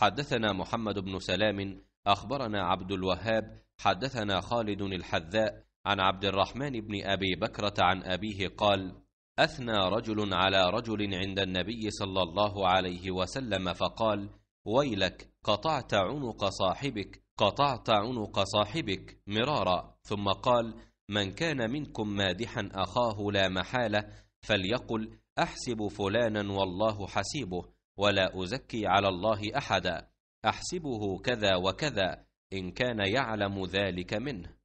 حدثنا محمد بن سلام أخبرنا عبد الوهاب حدثنا خالد الحذاء عن عبد الرحمن بن أبي بكرة عن أبيه قال أثنى رجل على رجل عند النبي صلى الله عليه وسلم فقال ويلك قطعت عنق صاحبك قطعت عنق صاحبك مرارا ثم قال من كان منكم مادحا أخاه لا محالة فليقل أحسب فلانا والله حسيبه ولا ازكي على الله احدا احسبه كذا وكذا ان كان يعلم ذلك منه